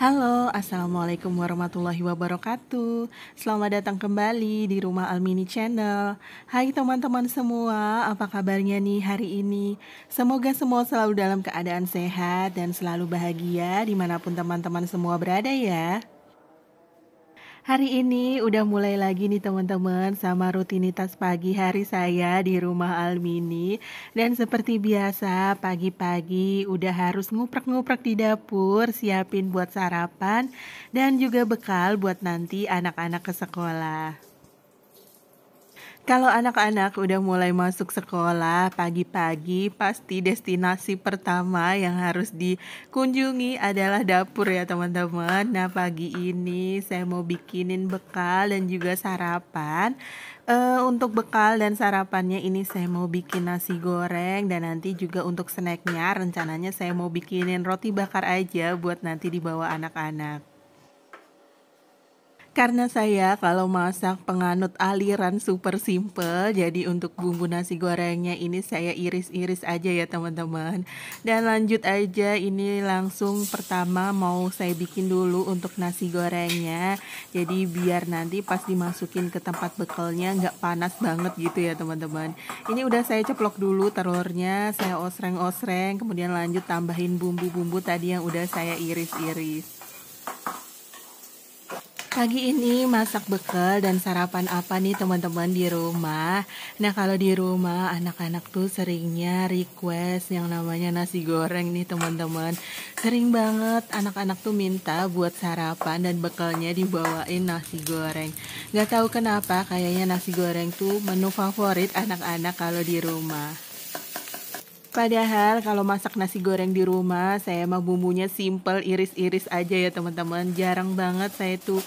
Halo, Assalamualaikum warahmatullahi wabarakatuh Selamat datang kembali di rumah Almini Channel Hai teman-teman semua, apa kabarnya nih hari ini? Semoga semua selalu dalam keadaan sehat dan selalu bahagia dimanapun teman-teman semua berada ya Hari ini udah mulai lagi nih teman-teman sama rutinitas pagi hari saya di rumah Almini Dan seperti biasa pagi-pagi udah harus nguprek-nguprek di dapur Siapin buat sarapan dan juga bekal buat nanti anak-anak ke sekolah kalau anak-anak udah mulai masuk sekolah pagi-pagi, pasti destinasi pertama yang harus dikunjungi adalah dapur ya teman-teman. Nah pagi ini saya mau bikinin bekal dan juga sarapan. Uh, untuk bekal dan sarapannya ini saya mau bikin nasi goreng dan nanti juga untuk snacknya rencananya saya mau bikinin roti bakar aja buat nanti dibawa anak-anak. Karena saya kalau masak penganut aliran super simple, jadi untuk bumbu nasi gorengnya ini saya iris-iris aja ya teman-teman. Dan lanjut aja ini langsung pertama mau saya bikin dulu untuk nasi gorengnya. Jadi biar nanti pas dimasukin ke tempat bekalnya nggak panas banget gitu ya teman-teman. Ini udah saya ceplok dulu telurnya, saya osreng-osreng, kemudian lanjut tambahin bumbu-bumbu tadi yang udah saya iris-iris. Pagi ini masak bekal dan sarapan apa nih teman-teman di rumah? Nah kalau di rumah anak-anak tuh seringnya request yang namanya nasi goreng nih teman-teman Sering banget anak-anak tuh minta buat sarapan dan bekalnya dibawain nasi goreng Gak tahu kenapa kayaknya nasi goreng tuh menu favorit anak-anak kalau di rumah Padahal kalau masak nasi goreng di rumah, saya mah bumbunya simple, iris-iris aja ya teman-teman. Jarang banget saya tuh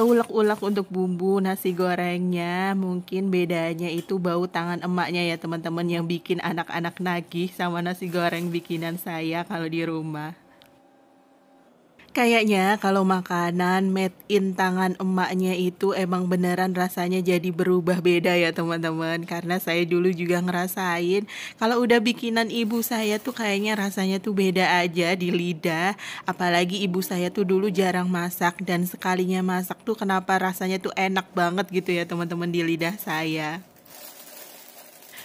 ulek-ulek untuk bumbu nasi gorengnya mungkin bedanya itu bau tangan emaknya ya teman-teman yang bikin anak-anak nagih sama nasi goreng bikinan saya kalau di rumah Kayaknya kalau makanan made in tangan emaknya itu emang beneran rasanya jadi berubah beda ya teman-teman Karena saya dulu juga ngerasain Kalau udah bikinan ibu saya tuh kayaknya rasanya tuh beda aja di lidah Apalagi ibu saya tuh dulu jarang masak Dan sekalinya masak tuh kenapa rasanya tuh enak banget gitu ya teman-teman di lidah saya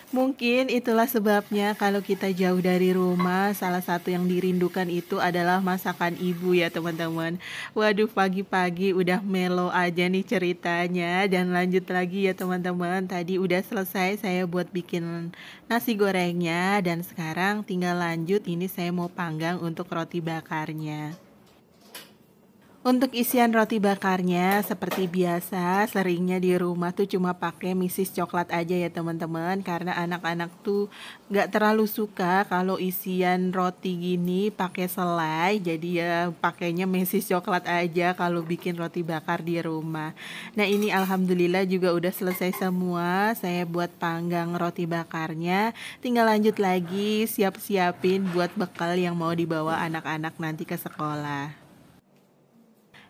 Mungkin itulah sebabnya kalau kita jauh dari rumah, salah satu yang dirindukan itu adalah masakan ibu ya teman-teman. Waduh pagi-pagi udah melo aja nih ceritanya dan lanjut lagi ya teman-teman. Tadi udah selesai saya buat bikin nasi gorengnya dan sekarang tinggal lanjut ini saya mau panggang untuk roti bakarnya. Untuk isian roti bakarnya seperti biasa seringnya di rumah tuh cuma pakai misis coklat aja ya teman-teman karena anak-anak tuh nggak terlalu suka kalau isian roti gini pakai selai jadi ya pakainya misis coklat aja kalau bikin roti bakar di rumah. Nah ini alhamdulillah juga udah selesai semua saya buat panggang roti bakarnya tinggal lanjut lagi siap-siapin buat bekal yang mau dibawa anak-anak nanti ke sekolah.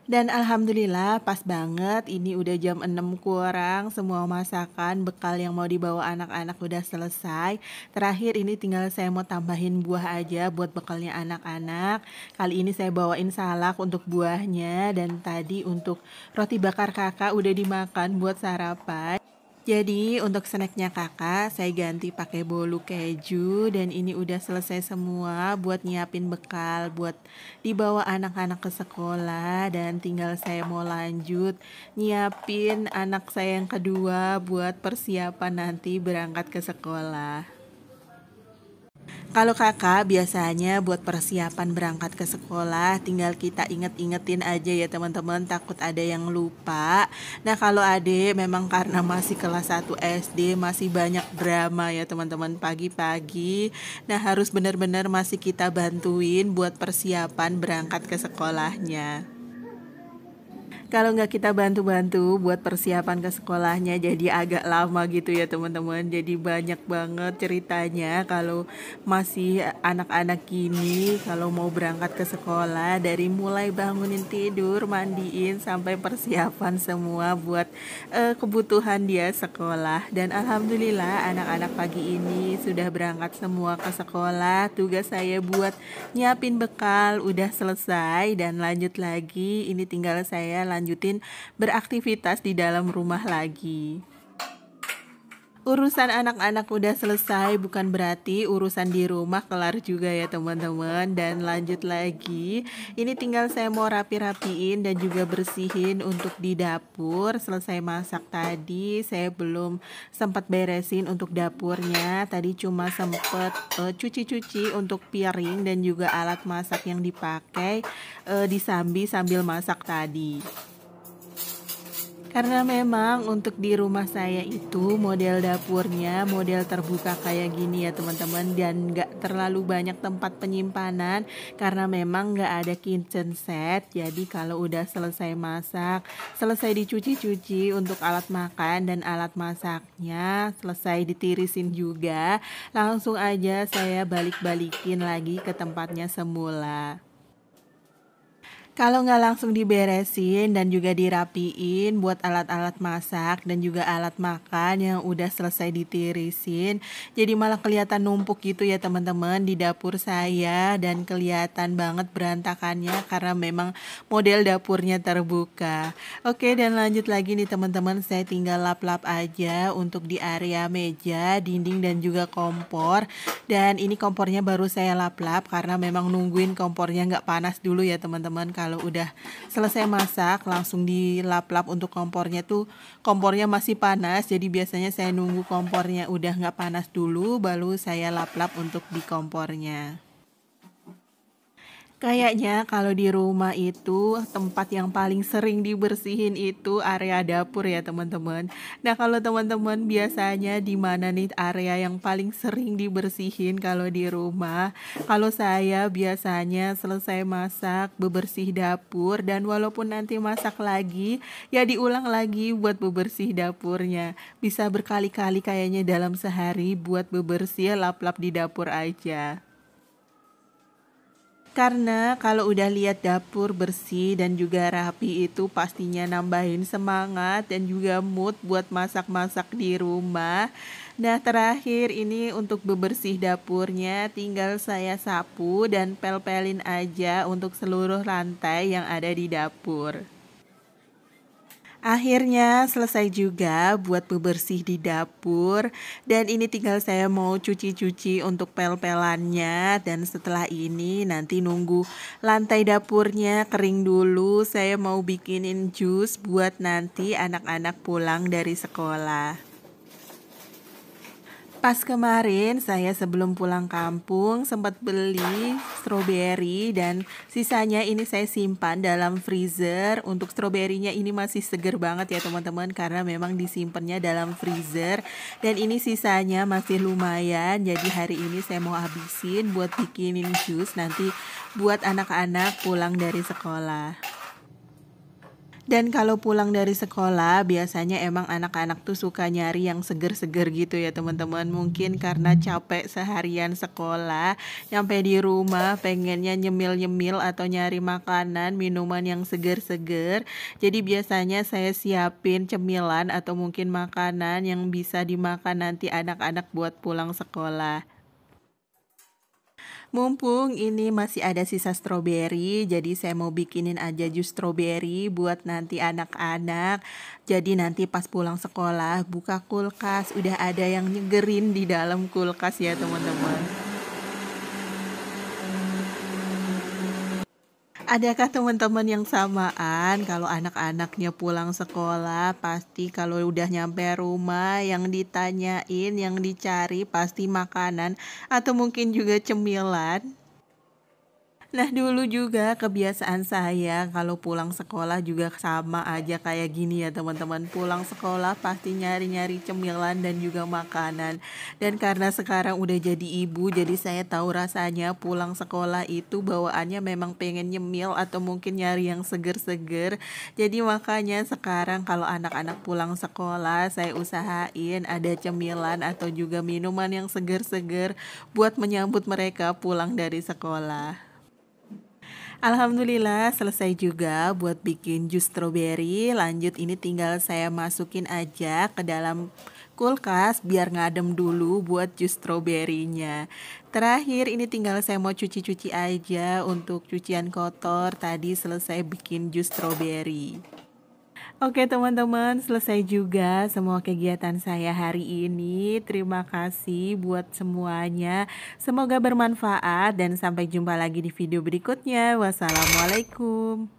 Dan alhamdulillah pas banget ini udah jam 6 kurang semua masakan bekal yang mau dibawa anak-anak udah selesai. Terakhir ini tinggal saya mau tambahin buah aja buat bekalnya anak-anak. Kali ini saya bawain salak untuk buahnya dan tadi untuk roti bakar kakak udah dimakan buat sarapan. Jadi untuk snacknya kakak saya ganti pakai bolu keju dan ini udah selesai semua buat nyiapin bekal buat dibawa anak-anak ke sekolah dan tinggal saya mau lanjut nyiapin anak saya yang kedua buat persiapan nanti berangkat ke sekolah. Kalau kakak biasanya buat persiapan berangkat ke sekolah tinggal kita inget-ingetin aja ya teman-teman takut ada yang lupa. Nah kalau ade memang karena masih kelas 1 SD masih banyak drama ya teman-teman pagi-pagi. Nah harus benar-benar masih kita bantuin buat persiapan berangkat ke sekolahnya kalau nggak kita bantu-bantu buat persiapan ke sekolahnya jadi agak lama gitu ya teman-teman jadi banyak banget ceritanya kalau masih anak-anak gini kalau mau berangkat ke sekolah dari mulai bangunin tidur mandiin sampai persiapan semua buat uh, kebutuhan dia sekolah dan alhamdulillah anak-anak pagi ini sudah berangkat semua ke sekolah tugas saya buat nyiapin bekal udah selesai dan lanjut lagi ini tinggal saya lanjut lanjutin beraktivitas di dalam rumah lagi urusan anak-anak udah selesai bukan berarti urusan di rumah kelar juga ya teman-teman dan lanjut lagi ini tinggal saya mau rapi-rapiin dan juga bersihin untuk di dapur selesai masak tadi saya belum sempat beresin untuk dapurnya tadi cuma sempat uh, eh, cuci-cuci untuk piring dan juga alat masak yang dipakai uh, disambi sambil masak tadi karena memang untuk di rumah saya itu model dapurnya model terbuka kayak gini ya teman-teman dan nggak terlalu banyak tempat penyimpanan karena memang nggak ada kitchen set. Jadi kalau udah selesai masak, selesai dicuci-cuci untuk alat makan dan alat masaknya, selesai ditirisin juga, langsung aja saya balik-balikin lagi ke tempatnya semula. Kalau nggak langsung diberesin dan juga dirapiin buat alat-alat masak dan juga alat makan yang udah selesai ditirisin, jadi malah kelihatan numpuk gitu ya teman-teman di dapur saya dan kelihatan banget berantakannya karena memang model dapurnya terbuka. Oke dan lanjut lagi nih teman-teman, saya tinggal lap-lap aja untuk di area meja, dinding dan juga kompor. Dan ini kompornya baru saya lap-lap karena memang nungguin kompornya nggak panas dulu ya teman-teman kalau udah selesai masak langsung dilap-lap untuk kompornya tuh kompornya masih panas jadi biasanya saya nunggu kompornya udah nggak panas dulu baru saya lap-lap untuk di kompornya Kayaknya kalau di rumah itu tempat yang paling sering dibersihin itu area dapur ya teman-teman. Nah kalau teman-teman biasanya di mana nih area yang paling sering dibersihin kalau di rumah? Kalau saya biasanya selesai masak bebersih dapur dan walaupun nanti masak lagi ya diulang lagi buat bebersih dapurnya. Bisa berkali-kali kayaknya dalam sehari buat bebersih lap-lap di dapur aja. Karena kalau udah lihat dapur bersih dan juga rapi itu pastinya nambahin semangat dan juga mood buat masak-masak di rumah. Nah terakhir ini untuk bebersih dapurnya tinggal saya sapu dan pel-pelin aja untuk seluruh lantai yang ada di dapur. Akhirnya selesai juga buat bebersih di dapur dan ini tinggal saya mau cuci-cuci untuk pel-pelannya dan setelah ini nanti nunggu lantai dapurnya kering dulu saya mau bikinin jus buat nanti anak-anak pulang dari sekolah. Pas kemarin saya sebelum pulang kampung sempat beli stroberi dan sisanya ini saya simpan dalam freezer. Untuk stroberinya ini masih seger banget ya teman-teman karena memang disimpannya dalam freezer dan ini sisanya masih lumayan. Jadi hari ini saya mau habisin buat bikinin jus nanti buat anak-anak pulang dari sekolah. Dan kalau pulang dari sekolah, biasanya emang anak-anak tuh suka nyari yang seger-seger gitu ya teman-teman. Mungkin karena capek seharian sekolah, nyampe di rumah pengennya nyemil-nyemil atau nyari makanan, minuman yang seger-seger. Jadi biasanya saya siapin cemilan atau mungkin makanan yang bisa dimakan nanti anak-anak buat pulang sekolah. Mumpung ini masih ada sisa stroberi, jadi saya mau bikinin aja jus stroberi buat nanti anak-anak. Jadi nanti pas pulang sekolah buka kulkas, udah ada yang nyegerin di dalam kulkas ya teman-teman. adakah teman-teman yang samaan kalau anak-anaknya pulang sekolah pasti kalau udah nyampe rumah yang ditanyain yang dicari pasti makanan atau mungkin juga cemilan Nah dulu juga kebiasaan saya kalau pulang sekolah juga sama aja kayak gini ya teman-teman Pulang sekolah pasti nyari-nyari cemilan dan juga makanan Dan karena sekarang udah jadi ibu jadi saya tahu rasanya pulang sekolah itu bawaannya memang pengen nyemil atau mungkin nyari yang seger-seger Jadi makanya sekarang kalau anak-anak pulang sekolah saya usahain ada cemilan atau juga minuman yang seger-seger Buat menyambut mereka pulang dari sekolah Alhamdulillah selesai juga buat bikin jus stroberi. Lanjut ini tinggal saya masukin aja ke dalam kulkas biar ngadem dulu buat jus stroberinya. Terakhir ini tinggal saya mau cuci-cuci aja untuk cucian kotor tadi selesai bikin jus stroberi. Oke teman-teman, selesai juga semua kegiatan saya hari ini. Terima kasih buat semuanya. Semoga bermanfaat dan sampai jumpa lagi di video berikutnya. Wassalamualaikum.